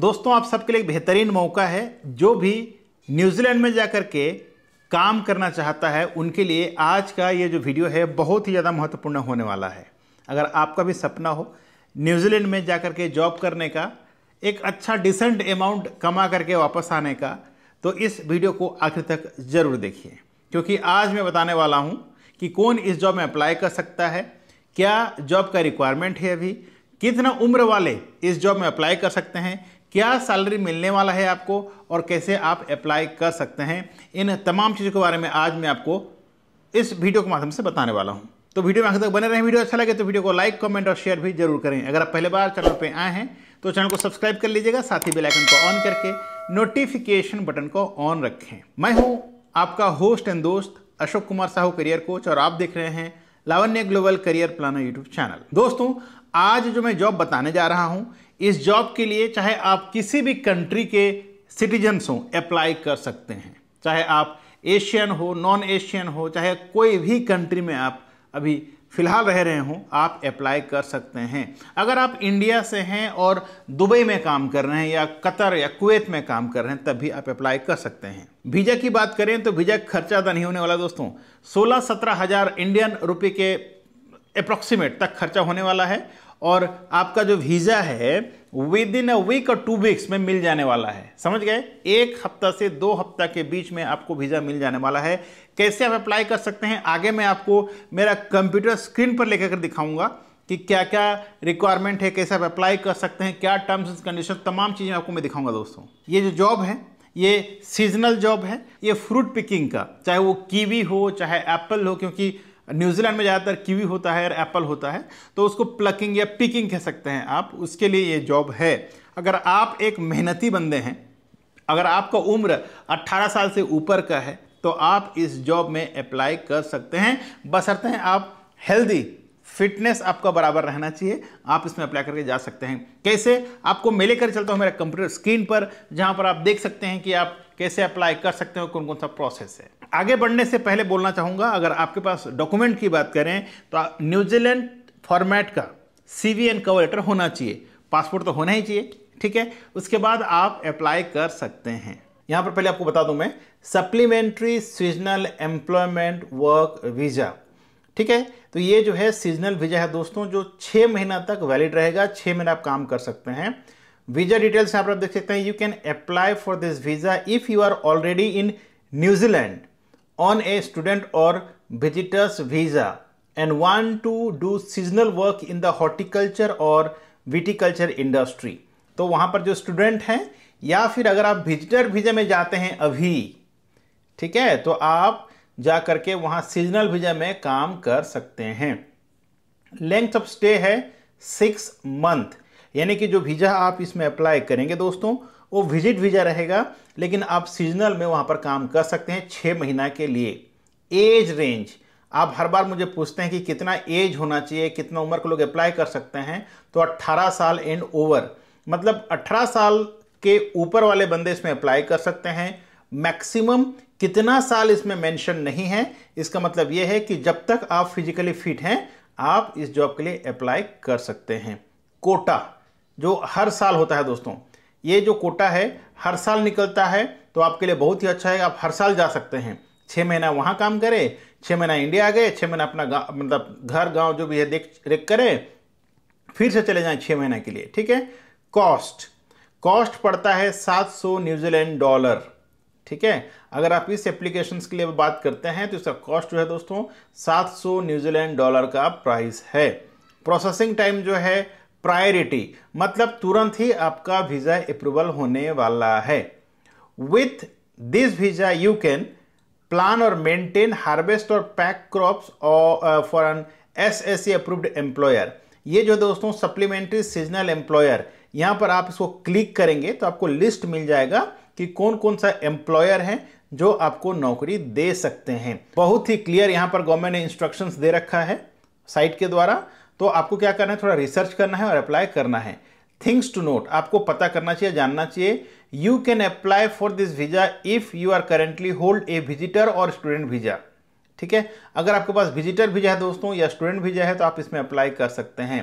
दोस्तों आप सबके लिए एक बेहतरीन मौका है जो भी न्यूजीलैंड में जा कर के काम करना चाहता है उनके लिए आज का ये जो वीडियो है बहुत ही ज़्यादा महत्वपूर्ण होने वाला है अगर आपका भी सपना हो न्यूजीलैंड में जा कर के जॉब करने का एक अच्छा डिसेंट अमाउंट कमा करके वापस आने का तो इस वीडियो को आखिर तक ज़रूर देखिए क्योंकि आज मैं बताने वाला हूँ कि कौन इस जॉब में अप्लाई कर सकता है क्या जॉब का रिक्वायरमेंट है अभी कितना उम्र वाले इस जॉब में अप्लाई कर सकते हैं क्या सैलरी मिलने वाला है आपको और कैसे आप अप्लाई कर सकते हैं इन तमाम चीज़ों के बारे में आज मैं आपको इस वीडियो के माध्यम से बताने वाला हूँ तो वीडियो में आखिर तक बने रहें वीडियो अच्छा लगे तो वीडियो को लाइक कमेंट और शेयर भी जरूर करें अगर आप पहले बार चैनल पर आए हैं तो चैनल को सब्सक्राइब कर लीजिएगा साथ ही बेलाइकन को ऑन करके नोटिफिकेशन बटन को ऑन रखें मैं हूँ आपका होस्ट एंड दोस्त अशोक कुमार साहू करियर कोच और आप देख रहे हैं Lavanya global career planner YouTube channel दोस्तों आज जो मैं जॉब बताने जा रहा हूँ इस जॉब के लिए चाहे आप किसी भी कंट्री के सिटीजन्स हों अप्लाई कर सकते हैं चाहे आप एशियन हो नॉन एशियन हो चाहे कोई भी कंट्री में आप अभी फिलहाल रह रहे हों आप अप्लाई कर सकते हैं अगर आप इंडिया से हैं और दुबई में काम कर रहे हैं या कतर या कुवैत में काम कर रहे हैं तब भी आप अप्लाई कर सकते हैं वीज़ा की बात करें तो वीज़ा खर्चा तो नहीं होने वाला दोस्तों सोलह सत्रह हज़ार इंडियन रुपये के अप्रॉक्सीमेट तक खर्चा होने वाला है और आपका जो वीज़ा है विद इन अ वीक और टू वीक्स में मिल जाने वाला है समझ गए एक हफ्ता से दो हफ्ता के बीच में आपको वीज़ा मिल जाने वाला है कैसे आप अप्लाई कर सकते हैं आगे मैं आपको मेरा कंप्यूटर स्क्रीन पर लेकर दिखाऊंगा कि क्या क्या रिक्वायरमेंट है कैसे आप अप्लाई कर सकते हैं क्या टर्म्स एंड कंडीशन तमाम चीज़ें आपको मैं दिखाऊंगा दोस्तों ये जो जॉब है ये सीजनल जॉब है ये फ्रूट पिकिंग का चाहे वो कीवी हो चाहे एप्पल हो क्योंकि न्यूजीलैंड में ज़्यादातर कीवी होता है और एप्पल होता है तो उसको प्लकिंग या पिकिंग कह सकते हैं आप उसके लिए ये जॉब है अगर आप एक मेहनती बंदे हैं अगर आपका उम्र 18 साल से ऊपर का है तो आप इस जॉब में अप्लाई कर सकते हैं बसरते हैं आप हेल्दी फिटनेस आपका बराबर रहना चाहिए आप इसमें अप्लाई करके जा सकते हैं कैसे आपको मैं लेकर चलता हूँ मेरा कंप्यूटर स्क्रीन पर जहाँ पर आप देख सकते हैं कि आप कैसे अप्लाई कर सकते हो कौन कौन सा प्रोसेस है आगे बढ़ने से पहले बोलना चाहूँगा अगर आपके पास डॉक्यूमेंट की बात करें तो न्यूजीलैंड फॉर्मेट का सी वी कवर लेटर होना चाहिए पासपोर्ट तो होना ही चाहिए ठीक है उसके बाद आप अप्लाई कर सकते हैं यहाँ पर पहले आपको बता दूँ मैं supplementary seasonal employment work visa ठीक है तो ये जो है सीजनल वीज़ा है दोस्तों जो छः महीना तक वैलिड रहेगा छः महीना आप काम कर सकते हैं वीज़ा डिटेल्स यहाँ पर आप देख सकते हैं you can apply for this visa if you are already in New Zealand on a student or visitor's visa and want to do seasonal work in the horticulture or viticulture industry तो वहां पर जो स्टूडेंट हैं या फिर अगर आप visitor वीज़े में जाते हैं अभी ठीक है तो आप जा करके वहां सीजनल वीजा में काम कर सकते हैं लेंथ ऑफ स्टे है सिक्स मंथ यानी कि जो वीज़ा आप इसमें अप्लाई करेंगे दोस्तों वो विजिट वीज़ा रहेगा लेकिन आप सीजनल में वहाँ पर काम कर सकते हैं छः महीना के लिए एज रेंज आप हर बार मुझे पूछते हैं कि कितना एज होना चाहिए कितना उम्र के लोग अप्लाई कर सकते हैं तो 18 साल एंड ओवर मतलब 18 साल के ऊपर वाले बंदे इसमें अप्लाई कर सकते हैं मैक्सिमम कितना साल इसमें मेंशन नहीं है इसका मतलब यह है कि जब तक आप फिजिकली फिट हैं आप इस जॉब के लिए अप्लाई कर सकते हैं कोटा जो हर साल होता है दोस्तों ये जो कोटा है हर साल निकलता है तो आपके लिए बहुत ही अच्छा है आप हर साल जा सकते हैं छः महीना वहाँ काम करें छः महीना इंडिया आ गए छः महीना अपना मतलब घर गांव जो भी है देख रेख करें फिर से चले जाएं छः महीना के लिए ठीक है कॉस्ट कॉस्ट पड़ता है 700 न्यूजीलैंड डॉलर ठीक है अगर आप इस एप्लीकेशन के लिए बात करते हैं तो इसका कॉस्ट जो है दोस्तों 700 न्यूजीलैंड डॉलर का प्राइस है प्रोसेसिंग टाइम जो है प्रायोरिटी मतलब तुरंत ही आपका वीज़ा अप्रूवल होने वाला है with this visa you can plan or maintain harvest or pack crops or for N S S C approved employer ये जो दोस्तों सप्लीमेंट्री सीजनल एम्प्लॉयर यहाँ पर आप इसको क्लिक करेंगे तो आपको लिस्ट मिल जाएगा कि कौन कौन सा एम्प्लॉयर है जो आपको नौकरी दे सकते हैं बहुत ही क्लियर यहाँ पर गवर्नमेंट ने इंस्ट्रक्शंस दे रखा है साइट के द्वारा तो आपको क्या करना है थोड़ा रिसर्च करना है और अप्लाई करना है थिंग्स टू नोट आपको पता करना चाहिए जानना चाहिए you can apply for this visa if you are currently hold a visitor और स्टूडेंट वीज़ा ठीक है अगर आपके पास विजिटर वीज़ा है दोस्तों या स्टूडेंट वीज़ा है तो आप इसमें अप्लाई कर सकते हैं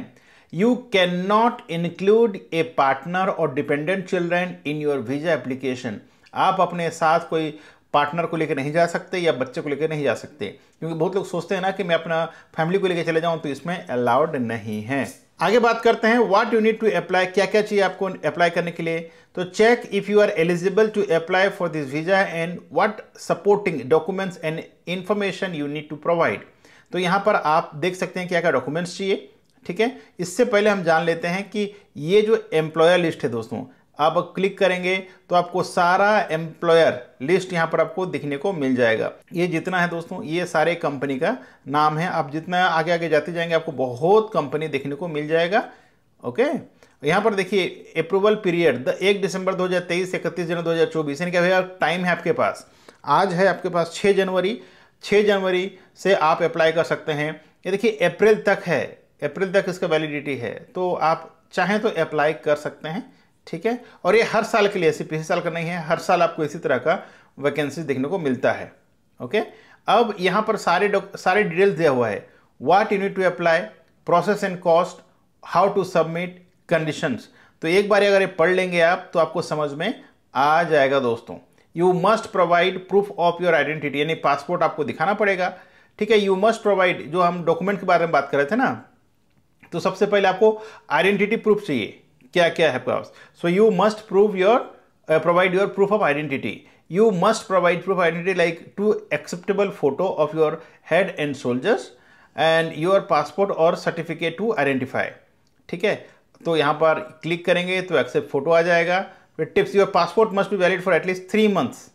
you can not include a partner और dependent children in your visa application आप अपने साथ कोई पार्टनर को लेकर नहीं जा सकते या बच्चे को लेकर नहीं जा सकते क्योंकि बहुत लोग सोचते हैं ना कि मैं अपना फैमिली को लेकर चले जाऊं तो इसमें अलाउड नहीं है आगे बात करते हैं what you need to apply क्या क्या चाहिए आपको अप्लाई करने के लिए तो check if you are eligible to apply for this visa and what supporting documents and information you need to provide तो यहाँ पर आप देख सकते हैं क्या क्या डॉक्यूमेंट्स चाहिए ठीक है इससे पहले हम जान लेते हैं कि ये जो एम्प्लॉयर लिस्ट है दोस्तों आप क्लिक करेंगे तो आपको सारा एम्प्लॉयर लिस्ट यहाँ पर आपको दिखने को मिल जाएगा ये जितना है दोस्तों ये सारे कंपनी का नाम है आप जितना आगे आगे जाते जाएंगे आपको बहुत कंपनी देखने को मिल जाएगा ओके यहाँ पर देखिए अप्रूवल पीरियड द एक दिसंबर 2023 तेईस इकतीस जनवरी दो हजार चौबीस यानी कि भैया टाइम है आपके पास आज है आपके पास 6 जनवरी 6 जनवरी से आप अप्लाई कर सकते हैं ये देखिए अप्रैल तक है अप्रैल तक इसका वैलिडिटी है तो आप चाहें तो अप्लाई कर सकते हैं ठीक है और ये हर साल के लिए ऐसे पिछले साल का नहीं है हर साल आपको इसी तरह का वैकेंसी देखने को मिलता है ओके अब यहाँ पर सारे सारे डिटेल्स दिया हुआ है what you need to apply process and cost how to submit conditions तो एक बार अगर ये पढ़ लेंगे आप तो आपको समझ में आ जाएगा दोस्तों you must provide proof of your identity यानी पासपोर्ट आपको दिखाना पड़ेगा ठीक है यू मस्ट प्रोवाइड जो हम डॉक्यूमेंट के बारे में बात कर रहे थे ना तो सबसे पहले आपको आइडेंटिटी प्रूफ चाहिए क्या क्या है पास so you must prove your provide your proof of identity you must provide proof identity like to acceptable photo of your head and shoulders and your passport और सर्टिफिकेट टू आइडेंटिफाई ठीक है तो यहाँ पर क्लिक करेंगे तो accept photo आ जाएगा फिर tips your passport must be valid for at least three months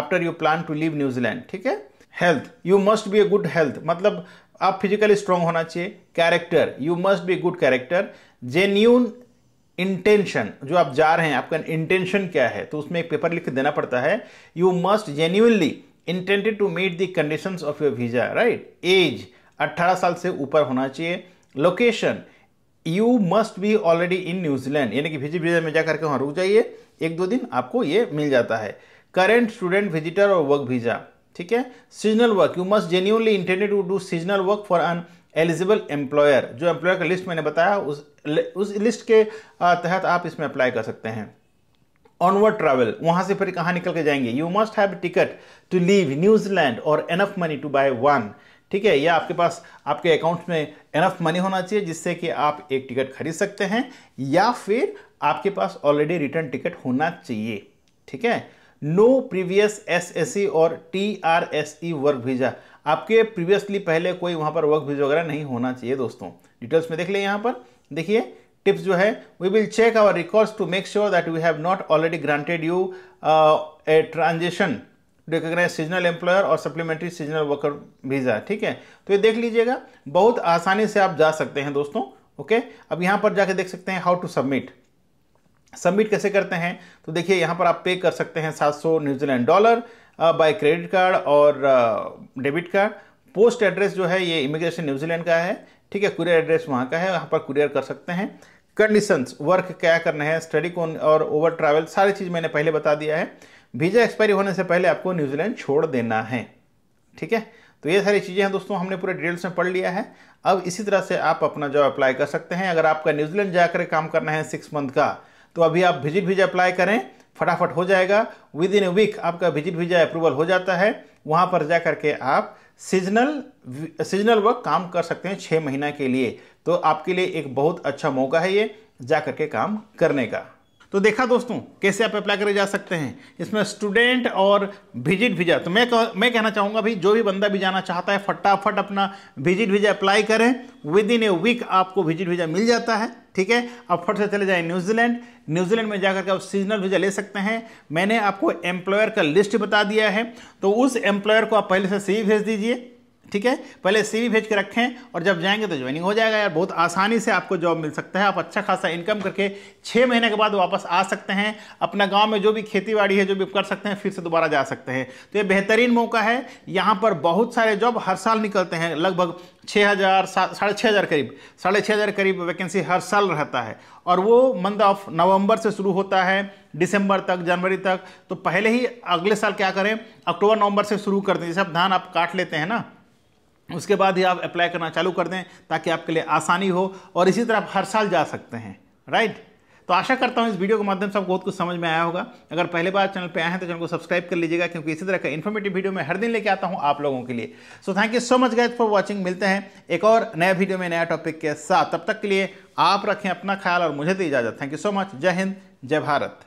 after you plan to leave New Zealand ठीक है health you must be a good health मतलब आप फिजिकली स्ट्रांग होना चाहिए character you must be good character genuine intention जो आप जा रहे हैं आपका इंटेंशन क्या है तो उसमें एक पेपर लिख देना पड़ता है you must genuinely intended to meet the conditions of your visa right age 18 साल से ऊपर होना चाहिए location you must be already in New Zealand यानी कि विजिट वीजा में जा करके वहाँ रुक जाइए एक दो दिन आपको ये मिल जाता है करेंट स्टूडेंट विजिटर और वर्क वीजा ठीक है seasonal work you must genuinely intended to do seasonal work for an eligible employer जो एम्प्लॉयर का लिस्ट मैंने बताया उस उस लिस्ट के तहत आप इसमें अप्लाई कर सकते हैं ऑनवर्ड ट्रैवल वहां से फिर कहाँ निकल के जाएंगे you must have ticket to leave New Zealand और enough money to buy one ठीक है या आपके पास आपके अकाउंट में एनफ मनी होना चाहिए जिससे कि आप एक टिकट खरीद सकते हैं या फिर आपके पास ऑलरेडी रिटर्न टिकट होना चाहिए ठीक है no previous S S C और T R S E work visa आपके प्रीवियसली पहले कोई वहां पर वर्क वीज़ा वगैरह नहीं होना चाहिए दोस्तों डिटेल्स में देख लें यहां पर देखिए टिप्स जो है we will check our records to make sure that we have not already granted you a transaction recognise seasonal employer और सप्लीमेंट्री सीजनल वर्कर वीज़ा ठीक है तो ये देख लीजिएगा बहुत आसानी से आप जा सकते हैं दोस्तों ओके अब यहाँ पर जाके देख सकते हैं हाउ टू सबमिट सबमिट कैसे करते हैं तो देखिए यहाँ पर आप पे कर सकते हैं 700 New Zealand dollar by credit card और डेबिट कार्ड पोस्ट एड्रेस जो है ये इमिग्रेशन न्यूजीलैंड का है ठीक है कुरियर एड्रेस वहाँ का है वहाँ पर कुरियर कर सकते हैं कंडीशंस वर्क क्या करना है स्टडी कौन और ओवर ट्रैवल सारी चीज़ मैंने पहले बता दिया है वीज़ा एक्सपायरी होने से पहले आपको न्यूजीलैंड छोड़ देना है ठीक है तो ये सारी चीज़ें हैं दोस्तों हमने पूरे डिटेल्स में पढ़ लिया है अब इसी तरह से आप अपना जॉब अप्लाई कर सकते हैं अगर आपका न्यूजीलैंड जाकर काम करना है सिक्स मंथ का तो अभी आप विजिट वीज़ा अप्लाई करें फटाफट हो जाएगा विद इन ए वीक आपका विजिट वीज़ा अप्रूवल हो जाता है वहाँ पर जा के आप सीजनल सीजनल वर्क काम कर सकते हैं छः महीना के लिए तो आपके लिए एक बहुत अच्छा मौका है ये जा करके काम करने का तो देखा दोस्तों कैसे आप अप्लाई करे जा सकते हैं इसमें स्टूडेंट और विजिट वीज़ा तो मैं कह, मैं कहना चाहूँगा भाई जो भी बंदा भी जाना चाहता है फटाफट अपना विजिट वीज़ा अप्लाई करें विद इन ए वीक आपको विजिट वीज़ा मिल जाता है ठीक है अब फट से चले जाए न्यूजीलैंड न्यूजीलैंड में जाकर के आप सीजनल वीज़ा ले सकते हैं मैंने आपको एम्प्लॉयर का लिस्ट बता दिया है तो उस एम्प्लॉयर को आप पहले से सही भेज दीजिए ठीक है पहले सीवी भेज के रखें और जब जाएंगे तो ज्वाइनिंग हो जाएगा यार बहुत आसानी से आपको जॉब मिल सकता है आप अच्छा खासा इनकम करके छः महीने के बाद वापस आ सकते हैं अपना गांव में जो भी खेती बाड़ी है जो भी कर सकते हैं फिर से दोबारा जा सकते हैं तो ये बेहतरीन मौका है यहाँ पर बहुत सारे जॉब हर साल निकलते हैं लगभग छः हज़ार साढ़े छः हज़ार करीब साढ़े छः हज़ार करीब वैकेंसी हर साल रहता है और वो मंथ ऑफ नवंबर से शुरू होता है दिसंबर तक जनवरी तक तो पहले ही अगले साल क्या करें अक्टूबर नवंबर से शुरू कर दें जैसे आप धान आप काट लेते हैं ना उसके बाद ही आप अप्लाई करना चालू कर दें ताकि आपके लिए आसानी हो और इसी तरह आप हर साल जा सकते हैं राइट तो आशा करता हूँ इस वीडियो के माध्यम से आपको बहुत कुछ समझ में आया होगा अगर पहले बार चैनल पे आए हैं तो चैनल को सब्सक्राइब कर लीजिएगा क्योंकि इसी तरह का इन्फॉर्मेटिव वीडियो मैं हर दिन लेके आता हूँ आप लोगों के लिए so thank you so much guys for watching मिलते हैं एक और नया वीडियो में नया टॉपिक के साथ तब तक के लिए आप रखें अपना ख्याल और मुझे दी इजाज़त थैंक यू सो मच जय हिंद जय भारत